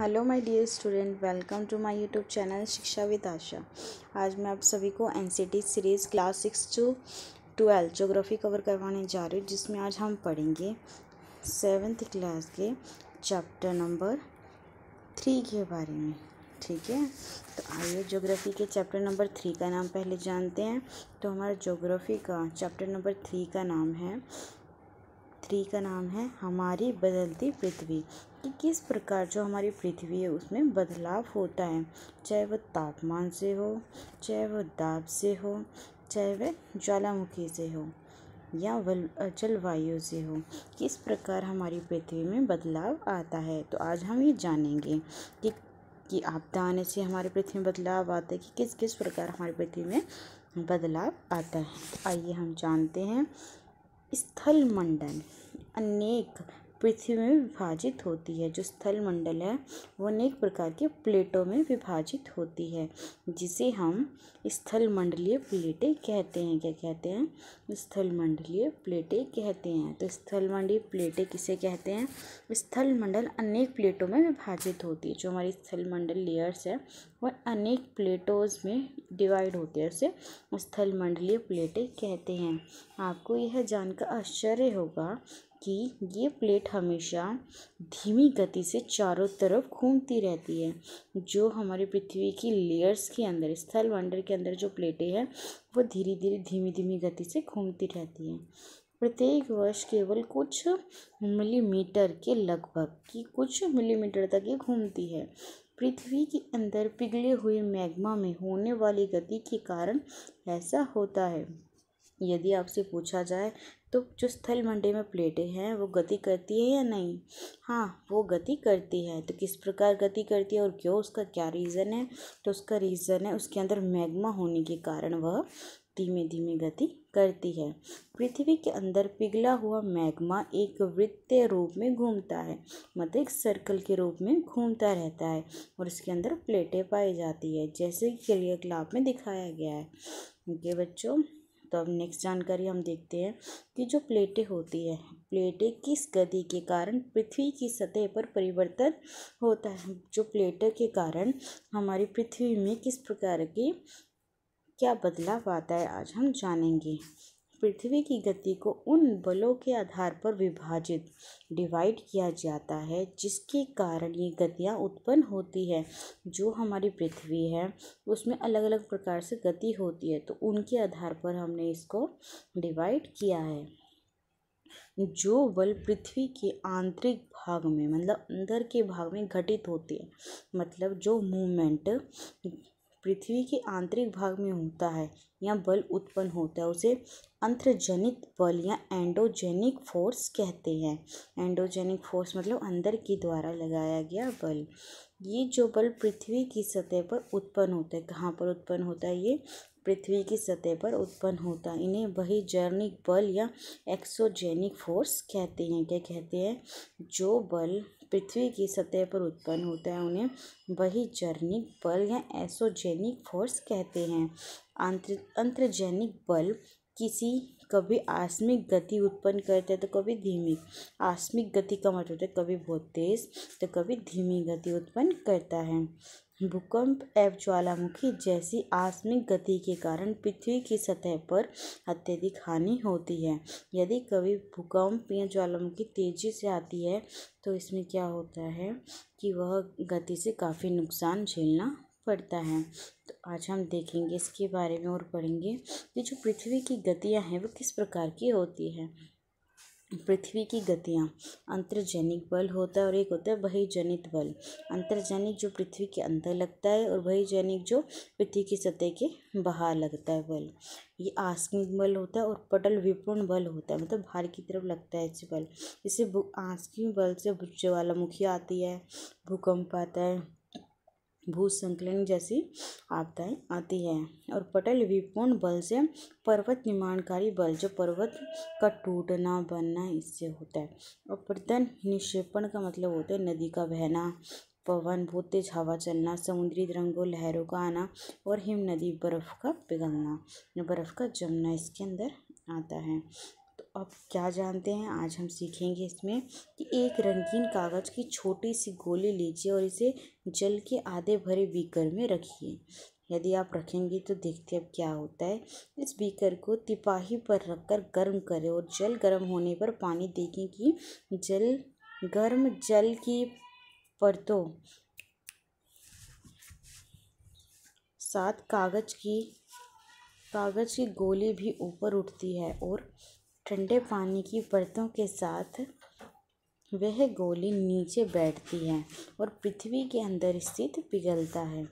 hello my dear student welcome to my YouTube channel Shiksha with Asha आज मैं आप सभी को an series class six to twelfth geography cover करवाने जा रही हूँ जिसमें आज हम पढ़ेंगे सेवेंथ क्लास के चैप्टर नंबर थ्री के बारे में ठीक है तो आइए जोग्राफ़ी के चैप्टर नंबर थ्री का नाम पहले जानते हैं तो हमारा जोग्राफ़ी का चैप्टर नंबर थ्री का नाम है थ्री का नाम है हमारी बदलती पृथ्वी कि किस प्रकार जो हमारी पृथ्वी है उसमें बदलाव होता है चाहे वह तापमान से हो चाहे वह दाब से हो चाहे वह ज्वालामुखी से हो या वल जलवायु से हो किस प्रकार हमारी पृथ्वी में बदलाव आता है तो आज हम ये जानेंगे कि कि आपदा आने से हमारी पृथ्वी में बदलाव आता है कि किस किस प्रकार हमारी पृथ्वी में बदलाव आता है तो आइए हम जानते हैं स्थल मंडल अनेक पृथ्वी में विभाजित होती है जो स्थल मंडल है वो अनेक प्रकार के प्लेटों में विभाजित होती है जिसे हम स्थल मंडलीय प्लेटें कहते हैं क्या कहते हैं स्थल मंडलीय प्लेटें कहते हैं तो स्थल मंडलीय प्लेटें किसे कहते हैं स्थल मंडल अनेक प्लेटों में विभाजित होती है जो हमारी स्थल मंडल लेयर्स है वह अनेक प्लेटोज में डिवाइड होती है उसे स्थल मंडलीय प्लेटें कहते हैं आपको यह जानकर आश्चर्य होगा कि ये प्लेट हमेशा धीमी गति से चारों तरफ घूमती रहती है जो हमारी पृथ्वी की लेयर्स के अंदर स्थल मंडल के अंदर जो प्लेटें हैं वो धीरे धीरे धीमी धीमी गति से घूमती रहती हैं प्रत्येक वर्ष केवल कुछ मिलीमीटर के लगभग की कुछ मिलीमीटर तक ये घूमती है पृथ्वी के अंदर पिघले हुए मैग्मा में होने वाली गति के कारण ऐसा होता है यदि आपसे पूछा जाए तो जो स्थल मंडे में प्लेटें हैं वो गति करती है या नहीं हाँ वो गति करती है तो किस प्रकार गति करती है और क्यों उसका क्या रीज़न है तो उसका रीज़न है उसके अंदर मैग्मा होने के कारण वह धीमे धीमे गति करती है पृथ्वी के अंदर पिघला हुआ मैग्मा एक वृत्तीय रूप में घूमता है मतलब एक सर्कल के रूप में घूमता रहता है और इसके अंदर प्लेटें पाई जाती है जैसे कि क्रियाकलाप में दिखाया गया है ओके बच्चों तो अब नेक्स्ट जानकारी हम देखते हैं कि जो प्लेटें होती है प्लेटें किस गति के कारण पृथ्वी की सतह पर परिवर्तन होता है जो प्लेटों के कारण हमारी पृथ्वी में किस प्रकार की क्या बदलाव आता है आज हम जानेंगे पृथ्वी की गति को उन बलों के आधार पर विभाजित डिवाइड किया जाता है जिसके कारण ये गतियाँ उत्पन्न होती है जो हमारी पृथ्वी है उसमें अलग अलग प्रकार से गति होती है तो उनके आधार पर हमने इसको डिवाइड किया है जो बल पृथ्वी के आंतरिक भाग में मतलब अंदर के भाग में घटित होती है मतलब जो मूवमेंट पृथ्वी के आंतरिक भाग में होता है या बल उत्पन्न होता है उसे अंतर्जनित बल या एंडोजेनिक फोर्स कहते हैं एंडोजेनिक फोर्स मतलब अंदर की द्वारा लगाया गया बल ये जो बल पृथ्वी की सतह पर उत्पन्न होता है कहाँ पर उत्पन्न होता है ये पृथ्वी की सतह पर उत्पन्न होता है इन्हें वही जर्निक बल या एक्सोजेनिक फोर्स कहते हैं क्या कहते हैं जो बल पृथ्वी की सतह पर उत्पन्न होता है उन्हें वही जर्निक बल या एसोजेनिक फोर्स कहते हैं आंत्र अंतर्जैनिक बल किसी कभी आस्मिक गति उत्पन्न करते हैं तो कभी धीमी आस्मिक गति का मतलब होता है कभी बहुत तेज़ तो कभी धीमी गति उत्पन्न करता है भूकंप एवं ज्वालामुखी जैसी आसमिक गति के कारण पृथ्वी की सतह पर अत्यधिक हानि होती है यदि कभी भूकंप या ज्वालामुखी तेजी से आती है तो इसमें क्या होता है कि वह गति से काफ़ी नुकसान झेलना पड़ता है तो आज हम देखेंगे इसके बारे में और पढ़ेंगे कि जो पृथ्वी की गतियाँ हैं वो किस प्रकार की होती हैं पृथ्वी की गतियाँ अंतर्जनिक बल होता है और एक होता है बहिजनित बल अंतर्जनिक जो पृथ्वी के अंदर लगता है और बहिजनिक जो पृथ्वी की सतह के बाहर लगता है बल ये आस्किंग बल होता है और पटल विपूर्ण बल होता है मतलब बाहर की तरफ लगता है ऐसे बल इसे आस्किंग बल से ज्वालामुखी आती है भूकंप आता है भू संकलन जैसी आपदाएं आती है और पटल विपूर्ण बल से पर्वत निर्माणकारी बल जो पर्वत का टूटना बनना इससे होता है और प्रतन निक्षेपण का मतलब होता है नदी का बहना पवन बहुत तेज हवा चलना समुद्री तिरंगों लहरों का आना और हिम नदी बर्फ़ का पिघलना बर्फ़ का जमना इसके अंदर आता है आप क्या जानते हैं आज हम सीखेंगे इसमें कि एक रंगीन कागज़ की छोटी सी गोली लीजिए और इसे जल के आधे भरे बीकर में रखिए यदि आप रखेंगे तो देखते अब क्या होता है इस बीकर को तिपाही पर रखकर गर्म करें और जल गर्म होने पर पानी देखें कि जल गर्म जल की परतों साथ कागज़ की कागज़ की गोली भी ऊपर उठती है और ठंडे पानी की परतों के साथ वह गोली नीचे बैठती है और पृथ्वी के अंदर स्थित पिघलता है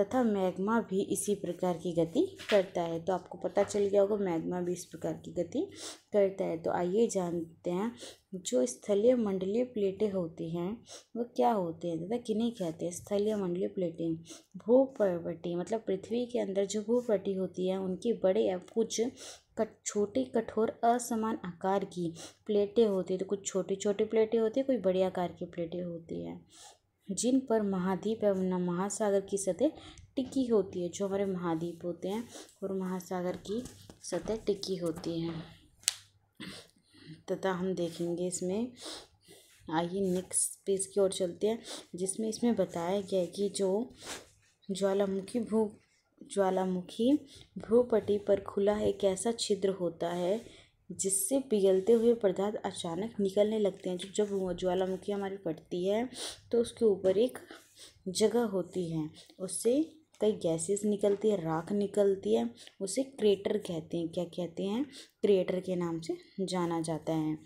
तथा मैग्मा भी इसी प्रकार की गति करता है तो आपको पता चल गया होगा मैग्मा भी इस प्रकार की गति करता है तो आइए जानते हैं जो स्थलीय मंडलीय प्लेटें होती हैं वो क्या होते हैं तथा किन्हीं कहते हैं स्थलीय मंडलीय प्लेटें भूपर्वटी मतलब पृथ्वी के अंदर जो भूपट्टी होती है उनकी बड़े या कुछ कट छोटी कठोर असमान आकार की प्लेटें होती है तो कुछ छोटी छोटी प्लेटें होती है कोई बड़े आकार की प्लेटें होती हैं जिन पर महाद्वीप एवं महासागर की सतह टिकी होती है जो हमारे महाद्वीप होते हैं और महासागर की सतह टिकी होती है तथा हम देखेंगे इसमें आइए नेक्स्ट पेज की ओर चलते हैं जिसमें इसमें बताया गया है कि जो ज्वालामुखी भू ज्वालामुखी भूपट्टी पर खुला एक ऐसा छिद्र होता है जिससे पिघलते हुए पदार्थ अचानक निकलने लगते हैं जब वो ज्वालामुखी हमारी पड़ती है तो उसके ऊपर एक जगह होती है उससे कई गैसेस निकलती है राख निकलती है उसे क्रेटर कहते हैं क्या कहते हैं क्रेटर के नाम से जाना जाता है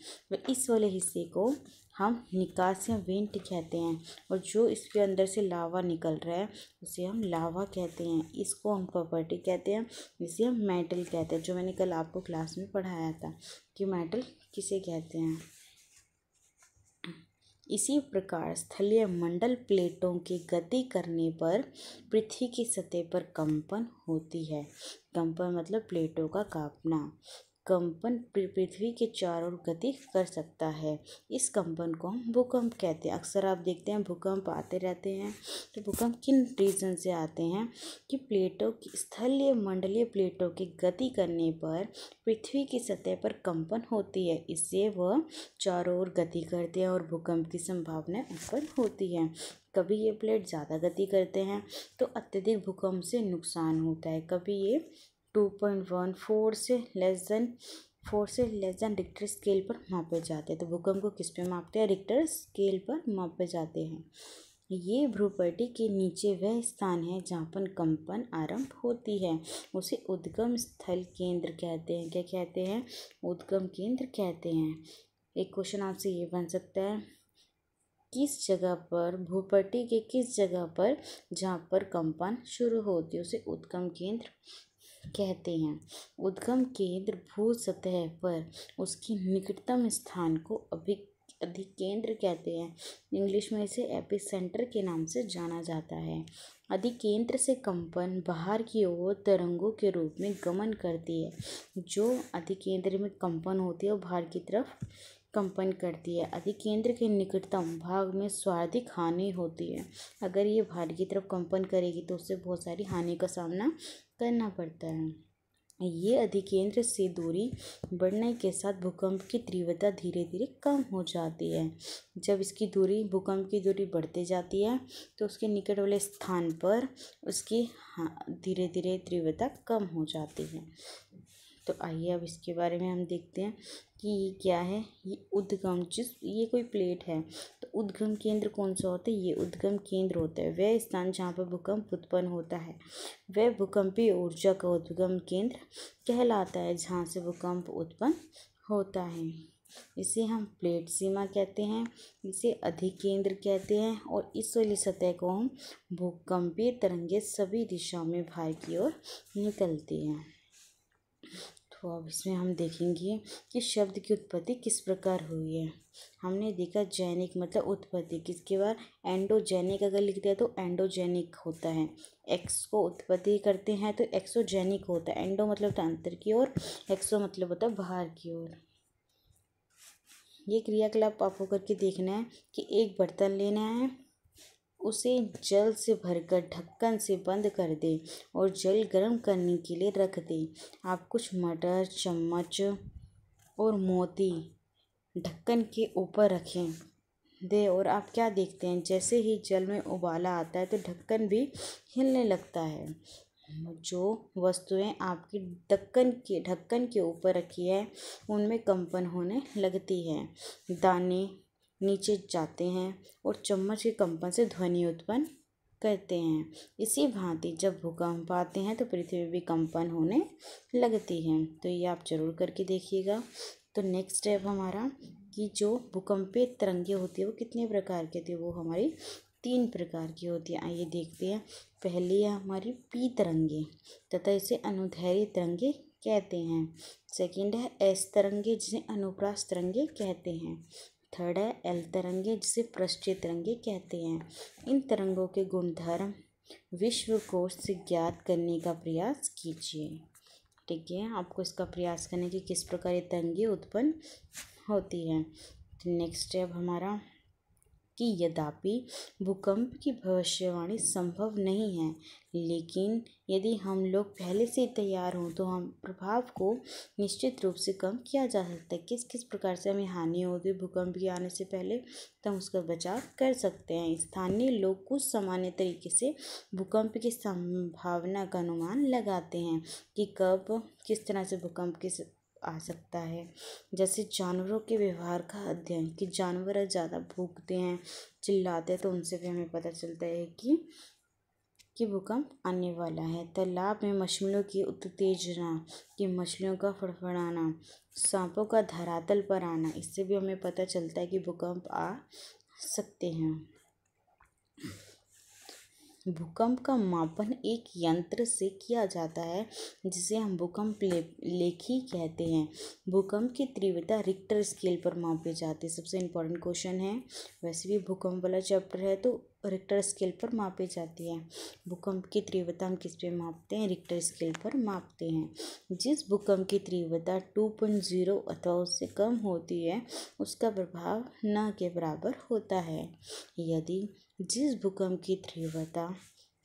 इस वाले हिस्से को हम निकास या वेंट कहते हैं और जो इसके अंदर से लावा निकल रहा है उसे हम लावा कहते हैं इसको हम प्रॉपर्टी कहते हैं इसे हम मेटल कहते हैं जो मैंने कल आपको क्लास में पढ़ाया था कि मेटल किसे कहते हैं इसी प्रकार स्थलीय मंडल प्लेटों की गति करने पर पृथ्वी की सतह पर कंपन होती है कंपन मतलब प्लेटों का कांपना कंपन पृथ्वी के चारों ओर गति कर सकता है इस कंपन को हम भूकंप कहते हैं अक्सर आप देखते हैं भूकंप आते रहते हैं तो भूकंप किन रीज़न से आते हैं कि प्लेटों की स्थलीय मंडलीय प्लेटों की गति करने पर पृथ्वी की सतह पर कंपन होती है इससे वह चारों ओर गति करते हैं और भूकंप की संभावना उत्पन्न होती है कभी ये प्लेट ज़्यादा गति करते हैं तो अत्यधिक भूकंप से नुकसान होता है कभी ये टू पॉइंट वन फोर से लेस देन फोर से लेस देन रिक्टर स्केल पर मापे जाते हैं तो भूकंप को किस पे मापते हैं रिक्टर स्केल पर मापे जाते हैं ये भ्रूपटी के नीचे वह स्थान है जहाँ पर कंपन आरंभ होती है उसे उद्गम स्थल केंद्र कहते हैं क्या कहते हैं उद्गम केंद्र कहते हैं एक क्वेश्चन आपसे ये बन सकता है किस जगह पर भूपटी के किस जगह पर जहाँ पर कंपन शुरू होती है उसे उद्गम केंद्र कहते हैं उद्गम केंद्र भू सतह पर उसकी निकटतम स्थान को अभी अधिक केंद्र कहते हैं इंग्लिश में इसे एपिसेंटर के नाम से जाना जाता है अधिकेंद्र से कंपन बाहर की ओर तरंगों के रूप में गमन करती है जो अधिकेंद्र में कंपन होती है और बाहर की तरफ कंपन करती है अधिकेंद्र के निकटतम भाग में स्वार्थिक हानि होती है अगर ये बाहर की तरफ कंपन करेगी तो उससे बहुत सारी हानि का सामना करना पड़ता है ये अधिकेंद्र से दूरी बढ़ने के साथ भूकंप की तीव्रता धीरे धीरे कम हो जाती है जब इसकी दूरी भूकंप की दूरी बढ़ती जाती है तो उसके निकट वाले स्थान पर उसकी हाँ, धीरे धीरे तीव्रता कम हो जाती है तो आइए अब इसके बारे में हम देखते हैं कि ये क्या है ये उद्गम जिस ये कोई प्लेट है तो उद्गम केंद्र कौन सा होता है ये उद्गम केंद्र होता है वह स्थान जहाँ पर भूकंप उत्पन्न होता है वह भूकंपीय ऊर्जा का उद्गम केंद्र कहलाता है जहाँ से भूकंप उत्पन्न होता है इसे हम प्लेट सीमा कहते हैं इसे अधिकेंद्र कहते हैं और इस वाली सतह को हम भूकंपीय तरंगे सभी दिशाओं में भाई की ओर निकलती हैं तो अब इसमें हम देखेंगे कि शब्द की उत्पत्ति किस प्रकार हुई है हमने देखा जैनिक मतलब उत्पत्ति किसके बाद एंडोजैनिक अगर लिख दिया तो एंडोजैनिक होता है एक्स को उत्पत्ति करते हैं तो एक्सोजैनिक होता है एंडो मतलब होता है अंतर की ओर एक्सो मतलब होता है बाहर की ओर ये क्रियाकलाप आपको करके देखना है कि एक बर्तन लेना है उसे जल से भरकर ढक्कन से बंद कर दें और जल गर्म करने के लिए रख दें आप कुछ मटर चम्मच और मोती ढक्कन के ऊपर रखें दे और आप क्या देखते हैं जैसे ही जल में उबाला आता है तो ढक्कन भी हिलने लगता है जो वस्तुएं आपकी ढक्कन के ढक्कन के ऊपर रखी है उनमें कंपन होने लगती है दाने नीचे जाते हैं और चम्मच के कंपन से ध्वनि उत्पन्न करते हैं इसी भांति जब भूकंप आते हैं तो पृथ्वी भी कंपन होने लगती है तो ये आप ज़रूर करके देखिएगा तो नेक्स्ट स्टेप हमारा कि जो भूकंपे तरंगे होती है वो कितने प्रकार की होती है वो हमारी तीन प्रकार की होती है आइए देखते हैं पहली है हमारी पी तरंगे तथा इसे अनुधैर्य तरंगे कहते हैं सेकंड है एस तरंगे जिसे अनुप्रास तरंगे कहते हैं थर्ड है एल तरंगे जिसे पृष्ठीय तरंगे कहते हैं इन तरंगों के गुणधर्म विश्व कोश से ज्ञात करने का प्रयास कीजिए ठीक है आपको इसका प्रयास करने की किस प्रकार ये तरंगे उत्पन्न होती है नेक्स्ट है अब हमारा कि यद्यपि भूकंप की भविष्यवाणी संभव नहीं है लेकिन यदि हम लोग पहले से तैयार हों तो हम प्रभाव को निश्चित रूप से कम किया जा सकता है किस किस प्रकार से हमें हानि होगी भूकंप के आने से पहले तो हम उसका बचाव कर सकते हैं स्थानीय लोग कुछ सामान्य तरीके से भूकंप की संभावना का अनुमान लगाते हैं कि कब किस तरह से भूकंप की आ सकता है जैसे जानवरों के व्यवहार का अध्ययन कि जानवर ज़्यादा भूखते हैं चिल्लाते हैं तो उनसे भी हमें पता चलता है कि कि भूकंप आने वाला है तालाब में मछलियों की उत्तेजना कि मछलियों का फड़फड़ाना सांपों का धरातल पर आना इससे भी हमें पता चलता है कि भूकंप आ सकते हैं भूकंप का मापन एक यंत्र से किया जाता है जिसे हम भूकंप ले, लेखी कहते हैं भूकंप की तीव्रता रिक्टर स्केल पर मापी जाती है सबसे इंपॉर्टेंट क्वेश्चन है वैसे भी भूकंप वाला चैप्टर है तो रिक्टर स्केल पर मापी जाती है भूकंप की तीव्रता हम किस पे मापते हैं रिक्टर स्केल पर मापते हैं जिस भूकंप की तीव्रता टू पॉइंट जीरो अथवा उससे कम होती है उसका प्रभाव न के बराबर होता है यदि जिस भूकंप की तीव्रता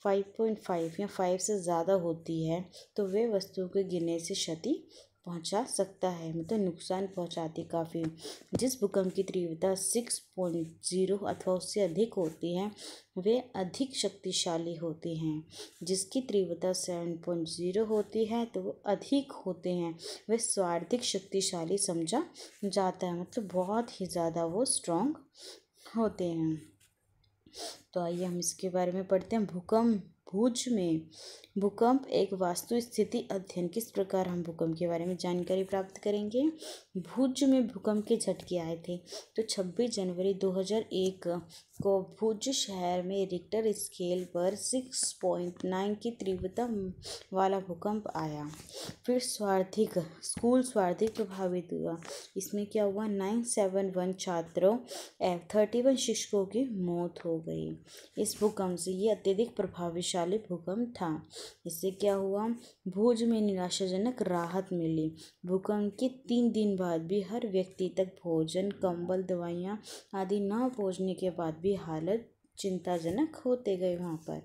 5.5 या 5 से ज़्यादा होती है तो वे वस्तुओं के गिरने से क्षति पहुंचा सकता है मतलब नुकसान पहुंचाती काफ़ी जिस भूकंप की तीव्रता सिक्स पॉइंट जीरो अथवा उससे अधिक होती है वे अधिक शक्तिशाली होते हैं जिसकी तीव्रता सेवन पॉइंट जीरो होती है तो वो अधिक होते हैं वे स्वार्थिक शक्तिशाली समझा जाता है मतलब बहुत ही ज़्यादा वो स्ट्रॉन्ग होते हैं तो आइए हम इसके बारे में पढ़ते हैं भूकंप भूज में भूकंप एक वास्तु स्थिति अध्ययन किस प्रकार हम भूकंप के बारे में जानकारी प्राप्त करेंगे भूज में भूकंप के झटके आए थे तो 26 जनवरी 2001 भुज शहर में रिक्टर स्केल पर सिक्स पॉइंट नाइन की तीव्रता वाला भूकंप आया फिर स्वार्थिक स्कूल स्वार्थिक प्रभावित हुआ इसमें क्या हुआ नाइन सेवन वन छात्रों थर्टी वन शिक्षकों की मौत हो गई इस भूकंप से ये अत्यधिक प्रभावशाली भूकंप था इससे क्या हुआ भोज में निराशाजनक राहत मिली भूकंप के तीन दिन बाद भी हर व्यक्ति तक भोजन कंबल दवाइयाँ आदि न पहुँचने के बाद भी हालत चिंताजनक होते गए वहाँ पर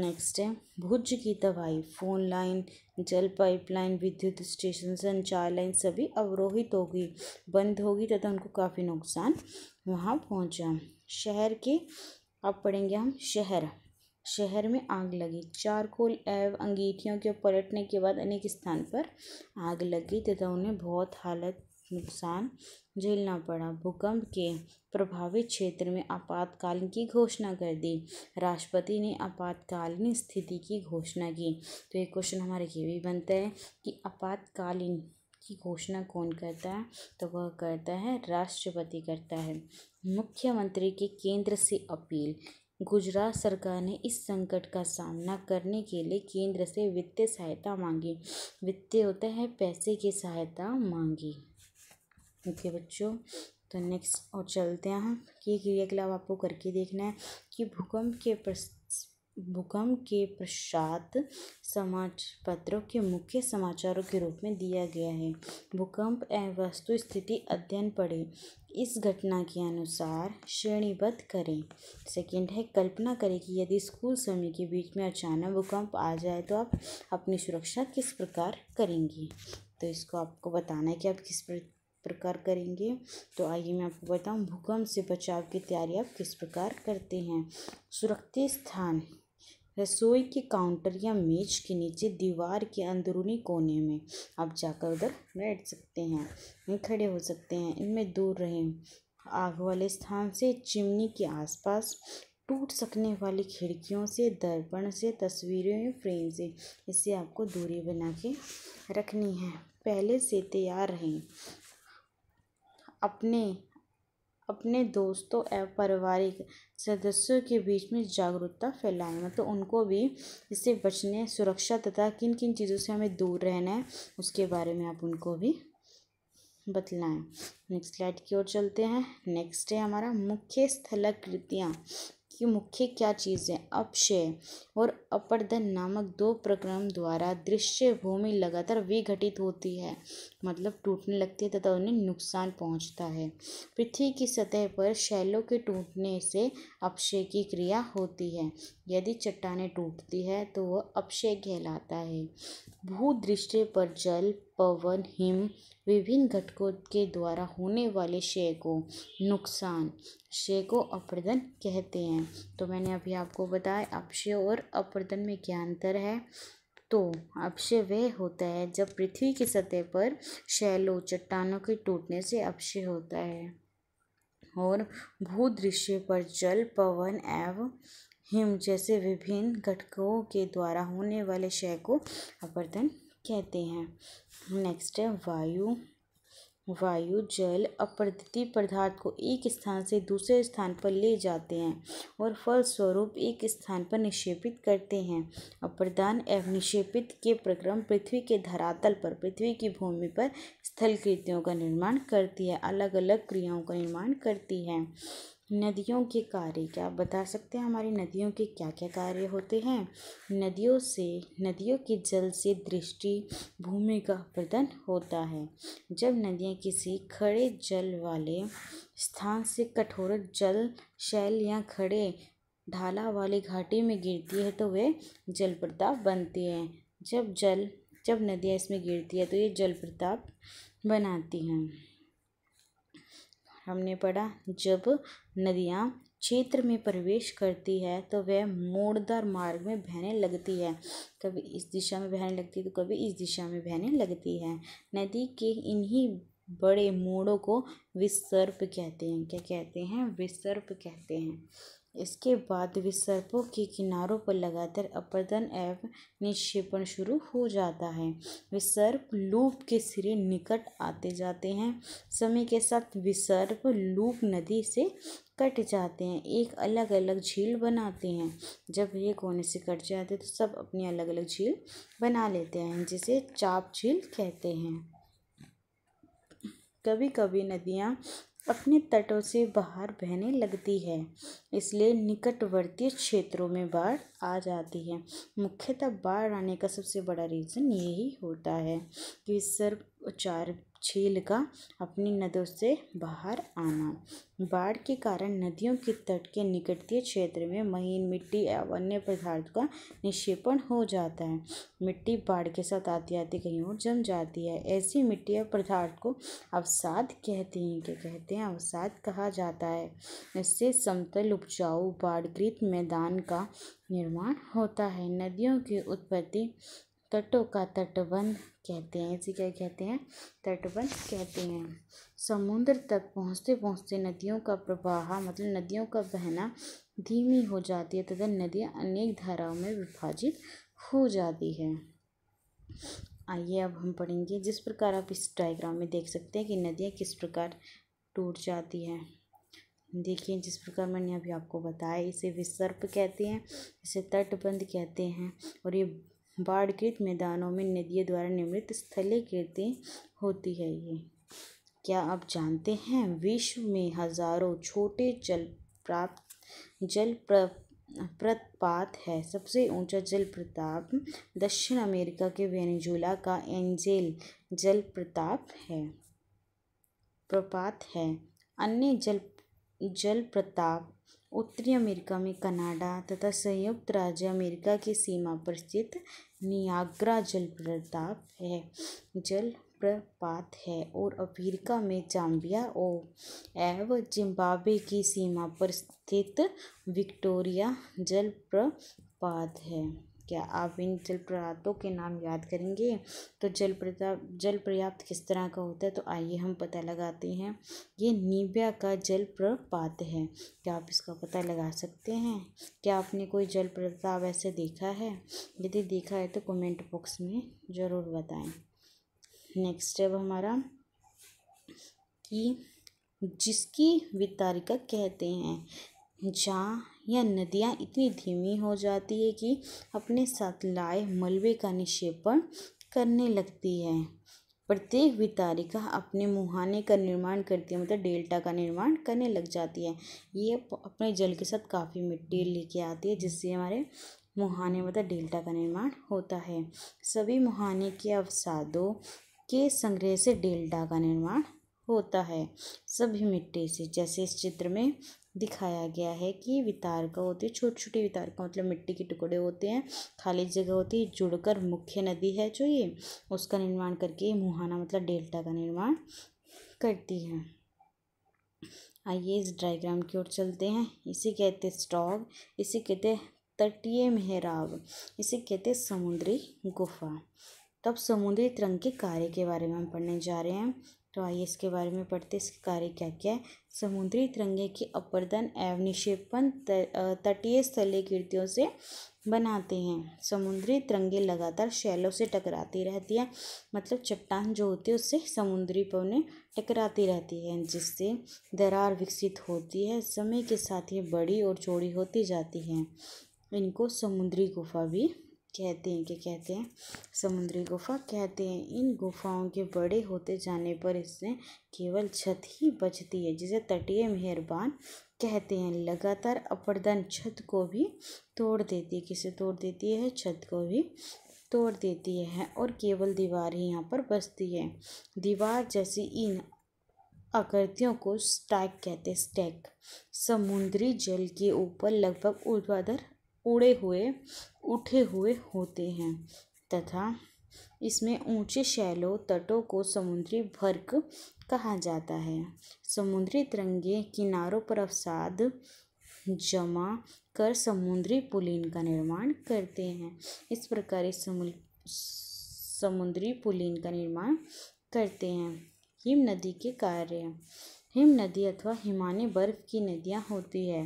नेक्स्ट है भुज की दवाई फोन लाइन जल पाइपलाइन विद्युत स्टेशन संचार लाइन सभी अवरोहित होगी बंद होगी तथा उनको काफ़ी नुकसान वहाँ पहुँचा शहर के अब पढ़ेंगे हम शहर शहर में आग लगी चारकोल एवं अंगीठियों के पलटने के बाद अनेक स्थान पर आग लगी तथा उन्हें बहुत हालत नुकसान झेलना पड़ा भूकंप के प्रभावित क्षेत्र में आपातकाल की घोषणा कर दी राष्ट्रपति ने आपातकालीन स्थिति की घोषणा की तो एक क्वेश्चन हमारे ये भी बनता है कि आपातकालीन की घोषणा कौन करता है तो वह करता है राष्ट्रपति करता है मुख्यमंत्री के केंद्र से अपील गुजरात सरकार ने इस संकट का सामना करने के लिए केंद्र से वित्तीय सहायता मांगी वित्तीय होता है पैसे की सहायता मांगी ओके बच्चों तो नेक्स्ट और चलते हैं कि क्रियाकलाप आपको करके देखना है कि भूकंप के भूकंप के पश्चात पत्रों के मुख्य समाचारों के रूप में दिया गया है भूकंप एवं स्थिति अध्ययन पढ़ें इस घटना के अनुसार श्रेणीबद्ध करें सेकंड है कल्पना करें कि यदि स्कूल समय के बीच में अचानक भूकंप आ जाए तो आप अपनी सुरक्षा किस प्रकार करेंगी तो इसको आपको बताना है कि आप किस प्रकार करेंगे तो आइए मैं आपको बताऊं भूकंप से बचाव की तैयारी आप किस प्रकार करते हैं सुरक्षित स्थान रसोई के काउंटर या मेज के नीचे दीवार के अंदरूनी कोने में आप जाकर उधर बैठ सकते हैं खड़े हो सकते हैं इनमें दूर रहें आग वाले स्थान से चिमनी के आसपास टूट सकने वाली खिड़कियों से दर्पण से तस्वीरों या फ्रेम से इससे आपको दूरी बना के रखनी है पहले से तैयार रहें अपने अपने दोस्तों एवं पारिवारिक सदस्यों के बीच में जागरूकता फैलाएं मतलब उनको भी इससे बचने सुरक्षा तथा किन किन चीज़ों से हमें दूर रहना है उसके बारे में आप उनको भी बतलाएं नेक्स्ट स्लाइड की ओर चलते हैं नेक्स्ट है हमारा मुख्य स्थलाकृतियाँ कि मुख्य क्या चीज़ें अपशय और अपरदन नामक दो प्रक्रम द्वारा दृश्य भूमि लगातार विघटित होती है मतलब टूटने लगती है तथा उन्हें नुकसान पहुंचता है पृथ्वी की सतह पर शैलों के टूटने से अपशय की क्रिया होती है यदि चट्टानें टूटती है तो वह अपशय कहलाता है भूदृष्टि पर जल पवन हिम विभिन्न घटकों के द्वारा होने वाले शेय को नुकसान क्षय को अप्रदन कहते हैं तो मैंने अभी आपको बताया अपशय और अप्रदन में क्या अंतर है तो अपक्षय वह होता है जब पृथ्वी की सतह पर शैलों चट्टानों के टूटने से अपक्षय होता है और भूदृश्य पर जल पवन एवं हिम जैसे विभिन्न घटकों के द्वारा होने वाले क्षय को अपवर्तन कहते हैं नेक्स्ट है वायु वायु जल अपरदीय पदार्थ को एक स्थान से दूसरे स्थान पर ले जाते हैं और फलस्वरूप एक स्थान पर निक्षेपित करते हैं अप्रदान एवं निक्षेपित के प्रक्रम पृथ्वी के धरातल पर पृथ्वी की भूमि पर स्थल कृतियों का निर्माण करती है अलग अलग क्रियाओं का निर्माण करती है नदियों के कार्य क्या आप बता सकते हैं हमारी नदियों के क्या क्या कार्य होते हैं नदियों से नदियों के जल से दृष्टि भूमि का प्रदन होता है जब नदियाँ किसी खड़े जल वाले स्थान से कठोर जल शैल या खड़े ढाला वाली घाटी में गिरती है तो वे जल प्रताप बनती हैं जब जल जब नदियाँ इसमें गिरती है तो ये जल प्रताप बनाती हैं हमने पढ़ा जब नदियाँ क्षेत्र में प्रवेश करती है तो वह मोड़दार मार्ग में बहने लगती है कभी इस दिशा में बहने लगती है तो कभी इस दिशा में बहने लगती है नदी के इन्हीं बड़े मोड़ों को विसर्प कहते हैं क्या कहते हैं विसर्प कहते हैं इसके बाद विसर्पों के किनारों पर लगातार अपर्दन एवं निक्षेपण शुरू हो जाता है विसर्प लूप के सिरे निकट आते जाते हैं समय के साथ विसर्प लूप नदी से कट जाते हैं एक अलग अलग झील बनाते हैं जब ये कोने से कट जाते हैं तो सब अपनी अलग अलग झील बना लेते हैं जिसे चाप झील कहते हैं कभी कभी नदियाँ अपने तटों से बाहर बहने लगती है इसलिए निकटवर्ती क्षेत्रों में बाढ़ आ जाती है मुख्यतः बाढ़ आने का सबसे बड़ा रीज़न यही होता है कि सर्व उच्चार झील का अपनी नदों से बाहर आना बाढ़ के कारण नदियों के तट के निकटतीय क्षेत्र में महीन मिट्टी एवं अन्य पदार्थ का निक्षेपण हो जाता है मिट्टी बाढ़ के साथ आती आती कहीं और जम जाती है ऐसी मिट्टी या पदार्थ को अवसाद कहते हैं क्या कहते हैं अवसाद कहा जाता है इससे समतल उपजाऊ बाढ़ मैदान का निर्माण होता है नदियों की उत्पत्ति तटों का तटबंध कहते हैं इसे क्या कहते हैं तटबंध कहते हैं समुद्र तक पहुँचते पहुँचते नदियों का प्रवाह मतलब नदियों का बहना धीमी हो जाती है तथा नदियाँ अनेक धाराओं में विभाजित हो जाती है आइए अब हम पढ़ेंगे जिस प्रकार आप इस डायग्राम में देख सकते हैं कि नदियाँ किस प्रकार टूट जाती हैं देखिए जिस प्रकार मैंने अभी आपको बताया इसे विसर्प कहते हैं इसे तटबंध कहते हैं और ये बाढ़कृत मैदानों में नदियों द्वारा निर्मित स्थलीय कीर्ति होती है ये क्या आप जानते हैं विश्व में हजारों छोटे जल प्राप्त जल प्र प्रतपात है सबसे ऊंचा जल प्रताप दक्षिण अमेरिका के वेनेजुला का एंजेल जल प्रताप है प्रपात है अन्य जल जल प्रताप उत्तरी अमेरिका में कनाडा तथा संयुक्त राज्य अमेरिका की सीमा पर स्थित नियाग्रा जलप्रपात है जलप्रपात है और अफ्रीका में जाम्बिया और एव जिम्बाब्वे की सीमा पर स्थित विक्टोरिया जलप्रपात है क्या आप इन जलप्रपातों के नाम याद करेंगे तो जल जल पर्याप्त किस तरह का होता है तो आइए हम पता लगाते हैं ये नीबिया का जल प्रपात है क्या आप इसका पता लगा सकते हैं क्या आपने कोई जल प्रताप ऐसे देखा है यदि देखा है तो कमेंट बॉक्स में ज़रूर बताएं नेक्स्ट है हमारा कि जिसकी वितारिका कहते हैं जहाँ यह नदियाँ इतनी धीमी हो जाती है कि अपने साथ लाए मलबे का निक्षेपण करने लगती है प्रत्येक वितारिका अपने मुहाने का निर्माण करती है मतलब डेल्टा का निर्माण करने लग जाती है ये अपने जल के साथ काफ़ी मिट्टी लेके आती है जिससे हमारे मुहाने मतलब डेल्टा का निर्माण होता है सभी मुहाने के अवसादों के संग्रह से डेल्टा का निर्माण होता है सभी मिट्टी से जैसे इस चित्र में दिखाया गया है कि वितारका होती है छोटी छोटी वितारका मतलब मिट्टी के टुकड़े होते हैं खाली जगह होती है जुड़कर मुख्य नदी है जो ये उसका निर्माण करके मुहाना मतलब डेल्टा का निर्माण करती है आइए इस डायग्राम की ओर चलते हैं इसे कहते स्टॉग इसे कहते तटीय मेहराब इसे कहते समुद्री गुफा तब समुद्री तरंग के कार्य के बारे में हम पढ़ने जा रहे हैं तो आइए इसके बारे में पढ़ते इसके कार्य क्या क्या है समुद्री तिरंगे की अपर्दन एवं निक्षेपण तटीय स्थलीय कीर्तियों से बनाते हैं समुद्री तिरंगे लगातार शैलों से टकराती रहती है मतलब चट्टान जो होती है उससे समुद्री पवने टकराती रहती है जिससे दरार विकसित होती है समय के साथ ये बड़ी और चौड़ी होती जाती है इनको समुद्री गुफा भी कहते हैं कि कहते हैं समुद्री गुफा कहते हैं इन गुफाओं के बड़े होते जाने पर इससे केवल छत ही बचती है जिसे तटीय मेहरबान कहते हैं लगातार अपर्दन छत को भी तोड़ देती है किसे तोड़ देती है छत को भी तोड़ देती है और केवल दीवार ही यहाँ पर बचती है दीवार जैसी इन आकृतियों को स्टैक कहते हैं स्टैक समुद्री जल के ऊपर लगभग ऊर्ध्वाधर उड़े हुए उठे हुए होते हैं तथा इसमें ऊंचे शैलों तटों को समुद्री भर्क कहा जाता है समुद्री तरंगे किनारों पर अवसाद जमा कर समुद्री पुलिन का निर्माण करते हैं इस प्रकार इस समुद्री पुलिन का निर्माण करते हैं हिम नदी के कार्य हिम नदी अथवा हिमानी बर्फ़ की नदियाँ होती है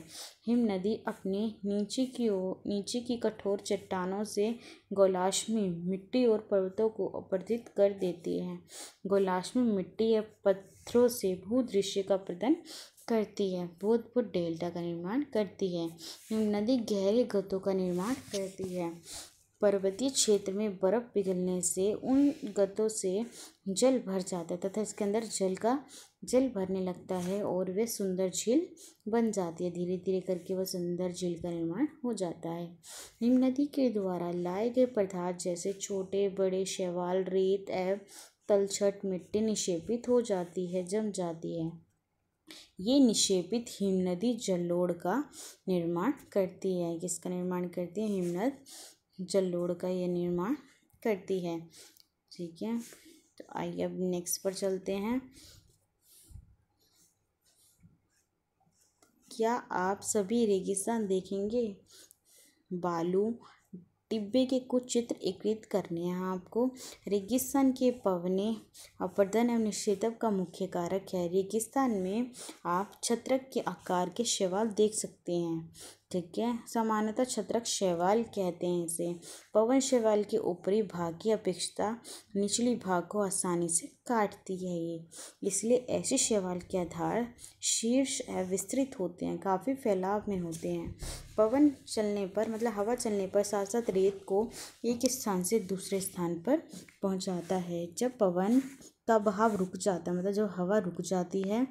हिम नदी अपने नीचे की ओर नीचे की कठोर चट्टानों से गोलाश्मी मिट्टी और पर्वतों को अपर्जित कर देती है गोलाश्मी मिट्टी या पत्थरों से भू दृश्य का प्रदान करती है बोधपुर डेल्टा का निर्माण करती है हिम नदी गहरे गतों का निर्माण करती है पर्वतीय क्षेत्र में बर्फ़ पिघलने से उन गतों से जल भर जाता है तथा इसके अंदर जल का जल भरने लगता है और वे सुंदर झील बन जाती है धीरे धीरे करके वह सुंदर झील का निर्माण हो जाता है हिम नदी के द्वारा लाए गए पदार्थ जैसे छोटे बड़े शैवाल रेत एवं तलछट मिट्टी निक्षेपित हो जाती है जम जाती है ये निक्षेपित हिमनदी जलोड़ का निर्माण करती है किसका निर्माण करती है हिमनद जल्लोड़ का ये निर्माण करती है ठीक है तो आइए अब नेक्स्ट पर चलते हैं क्या आप सभी रेगिस्तान देखेंगे बालू टिब्बे के कुछ चित्र एकत्रित करने हैं आपको रेगिस्तान के पवने अपर्दन एवं निश्चितव का मुख्य कारक है रेगिस्तान में आप छत्रक के आकार के शैवाल देख सकते हैं ठीक है सामान्यतः छत्रक शैवाल कहते हैं इसे पवन शैवाल के ऊपरी भाग की अपेक्षा निचली भाग को आसानी से काटती है ये इसलिए ऐसे शैवाल के आधार शीर्ष विस्तृत होते हैं काफ़ी फैलाव में होते हैं पवन चलने पर मतलब हवा चलने पर साथ साथ रेत को एक स्थान से दूसरे स्थान पर पहुंचाता है जब पवन का बहाव रुक जाता है मतलब जब हवा रुक जाती है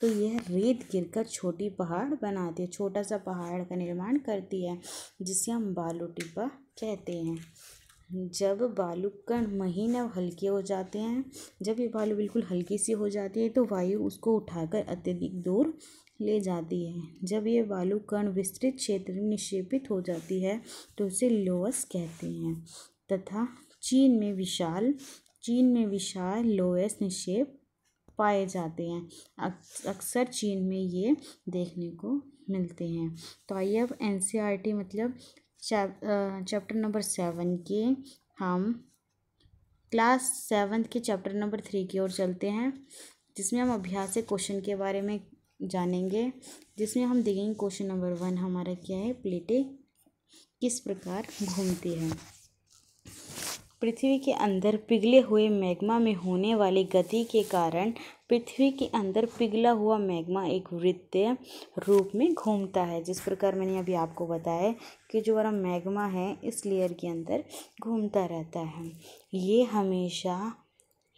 तो यह रेत गिरकर छोटी पहाड़ बनाती है छोटा सा पहाड़ का निर्माण करती है जिसे हम बालू टिब्बा कहते हैं जब बालू कण महीन और हल्के हो जाते हैं जब ये बालू बिल्कुल हल्की सी हो जाती है तो वायु उसको उठाकर अत्यधिक दूर ले जाती है जब ये बालू कण विस्तृत क्षेत्र में निक्षेपित हो जाती है तो उसे लोअस कहते हैं तथा चीन में विशाल चीन में विशाल लोएस निक्षेप पाए जाते हैं अक्सर चीन में ये देखने को मिलते हैं तो आइए अब एन e मतलब चैप्टर नंबर सेवन के हम क्लास सेवन्थ के चैप्टर नंबर थ्री की ओर चलते हैं जिसमें हम अभ्यास से क्वेश्चन के बारे में जानेंगे जिसमें हम देखेंगे क्वेश्चन नंबर वन हमारा क्या है प्लेटें किस प्रकार घूमती हैं पृथ्वी के अंदर पिघले हुए मैग्मा में होने वाली गति के कारण पृथ्वी के अंदर पिघला हुआ मैग्मा एक वृत्तीय रूप में घूमता है जिस प्रकार मैंने अभी आपको बताया कि जो हमारा मैग्मा है इस लेयर के अंदर घूमता रहता है ये हमेशा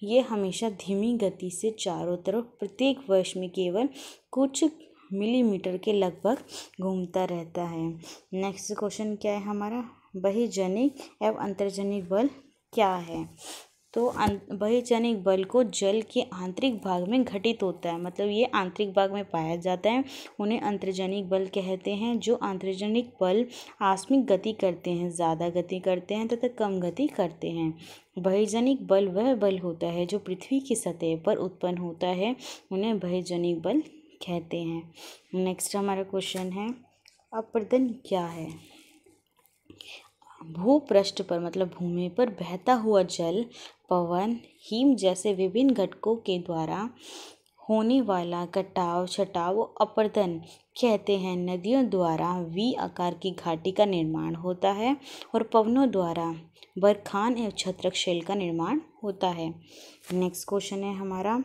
ये हमेशा धीमी गति से चारों तरफ प्रत्येक वर्ष में केवल कुछ मिलीमीटर के लगभग घूमता रहता है नेक्स्ट क्वेश्चन क्या है हमारा बहिजनिक एवं अंतर्जनिक बल क्या है तो बहिर्जनिक बल को जल के आंतरिक भाग में घटित होता है मतलब ये आंतरिक भाग में पाया जाता है उन्हें अंतर्जनिक बल कहते हैं जो अंतर्जनिक बल आसमिक गति करते हैं ज़्यादा गति करते हैं तथा तो कम गति करते हैं बहिर्जनिक बल वह बल होता है जो पृथ्वी की सतह पर उत्पन्न होता है उन्हें बहिर्जनिक बल कहते हैं नेक्स्ट हमारा क्वेश्चन है अपर्दन क्या है भूपृष्ठ पर मतलब भूमि पर बहता हुआ जल पवन हिम जैसे विभिन्न घटकों के द्वारा होने वाला कटाव छटाव अपर्दन कहते हैं नदियों द्वारा वी आकार की घाटी का निर्माण होता है और पवनों द्वारा बरखान एवं छत्रक शैल का निर्माण होता है नेक्स्ट क्वेश्चन है हमारा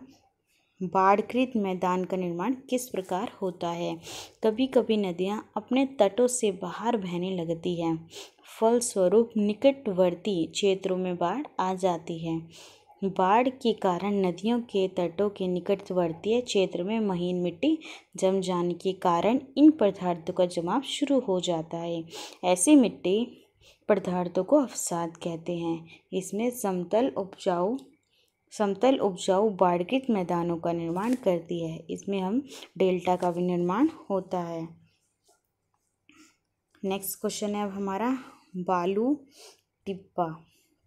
बाढ़कृत मैदान का निर्माण किस प्रकार होता है कभी कभी नदियाँ अपने तटों से बाहर बहने लगती हैं फलस्वरूप निकटवर्ती क्षेत्रों में बाढ़ आ जाती है बाढ़ के कारण नदियों के तटों के निकटवर्तीय क्षेत्र में महीन मिट्टी जम जाने के कारण इन पदार्थों का जमाव शुरू हो जाता है ऐसी मिट्टी पदार्थों को अवसाद कहते हैं इसमें समतल उपजाऊ समतल उपजाऊ बाड़गित मैदानों का निर्माण करती है इसमें हम डेल्टा का भी निर्माण होता है नेक्स्ट क्वेश्चन है अब हमारा बालू टिप्पा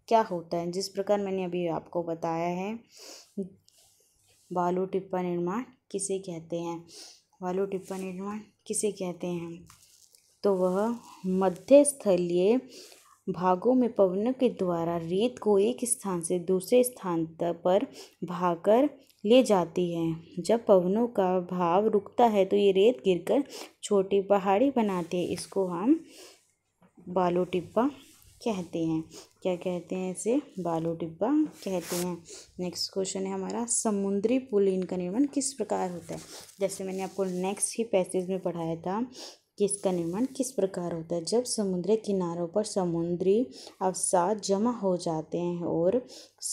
क्या होता है जिस प्रकार मैंने अभी आपको बताया है बालू टिप्पा निर्माण किसे कहते हैं बालू टिप्पा निर्माण किसे कहते हैं तो वह मध्यस्थलीय भागों में पवनों के द्वारा रेत को एक स्थान से दूसरे स्थान पर भागकर ले जाती है जब पवनों का भाव रुकता है तो ये रेत गिरकर छोटी पहाड़ी बनाती है इसको हम बालू टिब्बा कहते हैं क्या कहते हैं इसे बालू टिब्बा कहते हैं नेक्स्ट क्वेश्चन है हमारा समुद्री पुलिन का निर्माण किस प्रकार होता है जैसे मैंने आपको नेक्स्ट ही पैसेज में पढ़ाया था कि इसका निर्माण किस प्रकार होता है जब समुद्री किनारों पर समुद्री अवसाद जमा हो जाते हैं और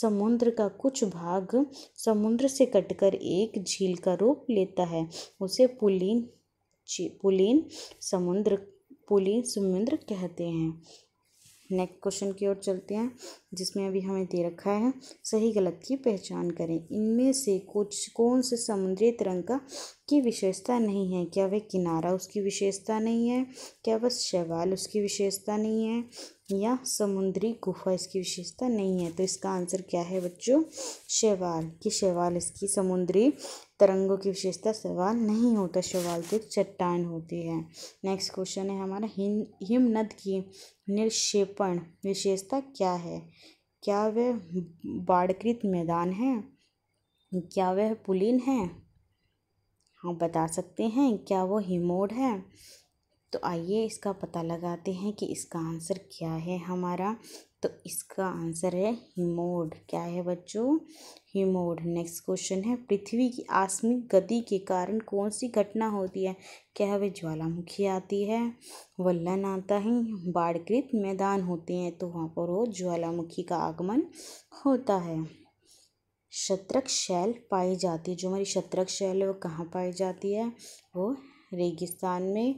समुद्र का कुछ भाग समुद्र से कटकर एक झील का रूप लेता है उसे पुलिन पुलिन समुद्र पुलिन समुद्र कहते हैं नेक्स्ट क्वेश्चन की ओर चलते हैं जिसमें अभी हमें दे रखा है सही गलत की पहचान करें इनमें से कुछ कौन से समुद्री तरंग का की विशेषता नहीं है क्या वह किनारा उसकी विशेषता नहीं है क्या वह शैवाल उसकी विशेषता नहीं है या समुद्री गुफा इसकी विशेषता नहीं है तो इसका आंसर क्या है बच्चों शैवाल कि शैवाल इसकी समुद्री तरंगों की विशेषता सवाल नहीं होता सवाल तो चट्टान होती है नेक्स्ट क्वेश्चन है हमारा हिम हिमनद की निक्षेपण विशेषता क्या है क्या वह बाढ़कृत मैदान है क्या वह पुलिन है हाँ बता सकते हैं क्या वो हिमोड है तो आइए इसका पता लगाते हैं कि इसका आंसर क्या है हमारा तो इसका आंसर है हिमोड क्या है बच्चों हिमोड नेक्स्ट क्वेश्चन है पृथ्वी की आसमिक गति के कारण कौन सी घटना होती है क्या वे ज्वालामुखी आती है वल्लन आता है बाढ़कृत मैदान होते हैं तो वहाँ पर वो ज्वालामुखी का आगमन होता है शत्रक शैल पाई जाती है जो हमारी शत्रक शैल है वो कहाँ पाई जाती है वो रेगिस्तान में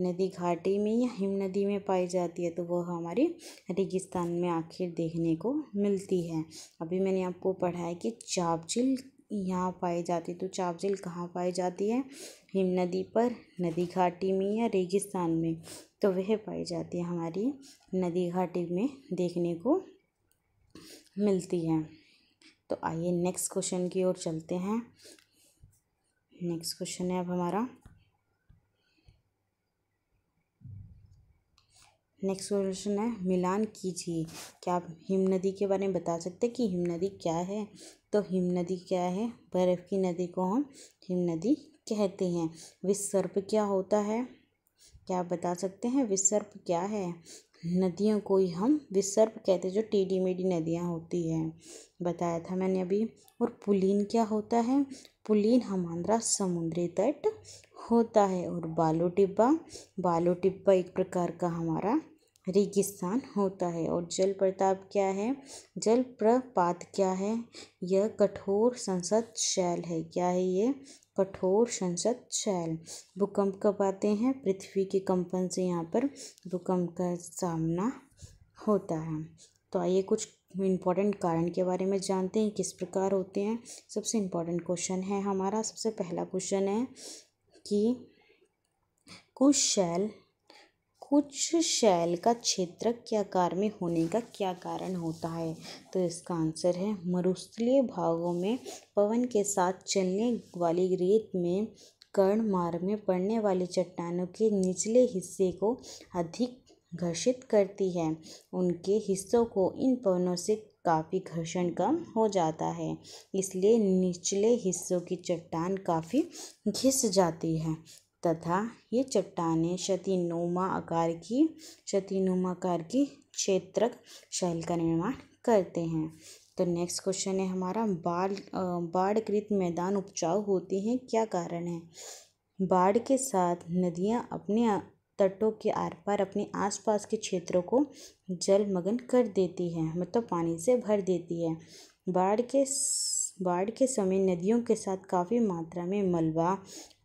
नदी घाटी में या हिम नदी में पाई जाती है तो वह हमारी रेगिस्तान में आखिर देखने को मिलती है अभी मैंने आपको पढ़ा है कि चापचिल यहाँ पाई जाती है तो चापचिल कहाँ पाई जाती है हिम नदी पर नदी घाटी में या रेगिस्तान में तो वह पाई जाती है हमारी नदी घाटी में देखने को मिलती है तो आइए नेक्स्ट क्वेश्चन की ओर चलते हैं नेक्स्ट क्वेश्चन है अब हमारा नेक्स्ट क्वेश्चन है मिलान कीजिए क्या आप हिम नदी के बारे में बता सकते हैं कि हिम नदी क्या है तो हिम नदी क्या है बर्फ़ की नदी को हम हिम नदी कहते हैं विसर्प क्या होता है क्या आप बता सकते हैं विसर्प क्या है नदियों को ही हम विसर्प कहते हैं जो टेढ़ी मेढ़ी नदियाँ होती हैं बताया था मैंने अभी और पुलीन क्या होता है पुलीन हमारा समुद्री तट होता है और बालू डिब्बा बालू डिब्बा एक प्रकार का हमारा रेगिस्तान होता है और जल प्रताप क्या है जल प्रपात क्या है यह कठोर संसद शैल है क्या है ये कठोर संसद शैल भूकंप कब आते हैं पृथ्वी के कंपन से यहाँ पर भूकंप का सामना होता है तो आइए कुछ इम्पॉर्टेंट कारण के बारे में जानते हैं किस प्रकार होते हैं सबसे इम्पॉर्टेंट क्वेश्चन है हमारा सबसे पहला क्वेश्चन है कि कुछ शैल कुछ शैल का क्षेत्र के आकार में होने का क्या कारण होता है तो इसका आंसर है मरुस्थलीय भागों में पवन के साथ चलने वाली रेत में कर्ण मार्ग में पड़ने वाली चट्टानों के निचले हिस्से को अधिक घर्षित करती है उनके हिस्सों को इन पवनों से काफ़ी घर्षण कम हो जाता है इसलिए निचले हिस्सों की चट्टान काफ़ी घिस जाती है तथा ये चट्टानें क्षतिनुमा आकार की क्षतिनुमा आकार की क्षेत्रक शैल का निर्माण करते हैं तो नेक्स्ट क्वेश्चन है हमारा बाढ़ बाढ़कृत मैदान उपजाऊ होती हैं क्या कारण है बाढ़ के साथ नदियाँ अपने तटों के आर पार अपने आसपास के क्षेत्रों को जलमग्न कर देती है मतलब पानी से भर देती है बाढ़ के बाढ़ के समय नदियों के साथ काफ़ी मात्रा में मलबा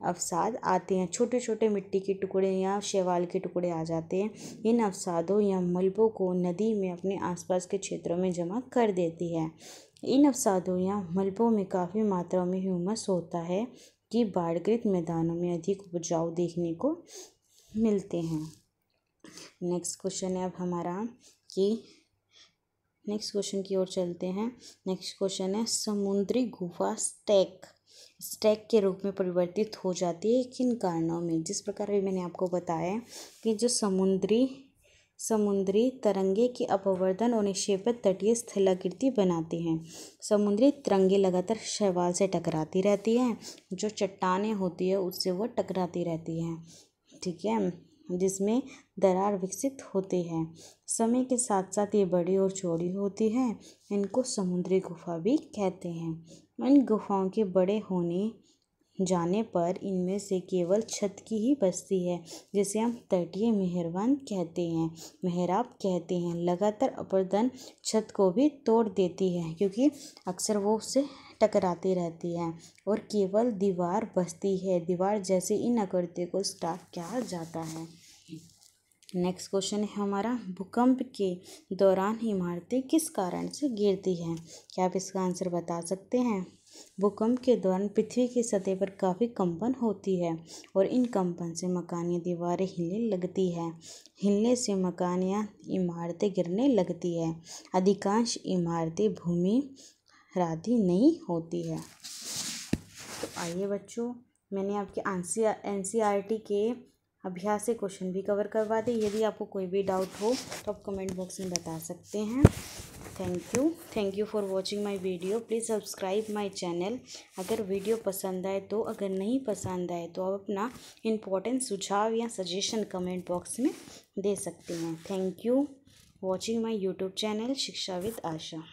अवसाद आते हैं छोटे छोटे मिट्टी के टुकड़े या शैवाल के टुकड़े आ जाते हैं इन अवसादों या मलबों को नदी में अपने आसपास के क्षेत्रों में जमा कर देती है इन अवसादों या मलबों में काफ़ी मात्रा में ह्यूमस होता है कि बाढ़ कृत मैदानों में अधिक उपजाऊ देखने को मिलते हैं नेक्स्ट क्वेश्चन है अब हमारा कि नेक्स्ट क्वेश्चन की ओर चलते हैं नेक्स्ट क्वेश्चन है समुद्री गुफा स्टैक स्टैक के रूप में परिवर्तित हो जाती है किन कारणों में जिस प्रकार भी मैंने आपको बताया कि जो समुद्री समुद्री तरंगे के अपवर्धन और निक्षेपित तटीय स्थलाकृति बनाती हैं समुद्री तरंगे लगातार शैवाल से टकराती रहती हैं जो चट्टाने होती है उससे वह टकराती रहती हैं ठीक है जिसमें दरार विकसित होती है समय के साथ साथ ये बड़ी और चौड़ी होती है इनको समुद्री गुफा भी कहते हैं इन गुफाओं के बड़े होने जाने पर इनमें से केवल छत की ही बस्ती है जिसे हम तटीय मेहरवान कहते हैं मेहराब कहते हैं लगातार अपरदन छत को भी तोड़ देती है क्योंकि अक्सर वो उससे टकराती रहती है और केवल दीवार बसती है दीवार जैसे इन आकृतियों को स्टाक किया जाता है नेक्स्ट क्वेश्चन है हमारा भूकंप के दौरान इमारतें किस कारण से गिरती हैं क्या आप इसका आंसर बता सकते हैं भूकंप के दौरान पृथ्वी की सतह पर काफ़ी कंपन होती है और इन कंपन से या दीवारें हिलने लगती है हिलने से मकान या इमारतें गिरने लगती है अधिकांश इमारतें भूमि राधी नहीं होती है तो आइए बच्चों मैंने आपके एन सी आर टी के अभ्यास से क्वेश्चन भी कवर करवा दिए यदि आपको कोई भी डाउट हो तो आप कमेंट बॉक्स में बता सकते हैं thank you thank you for watching my video please subscribe my channel अगर वीडियो पसंद आए तो अगर नहीं पसंद आए तो आप अपना इम्पोर्टेंट सुझाव या सजेशन कमेंट बॉक्स में दे सकते हैं thank you watching my YouTube channel Shiksha with Asha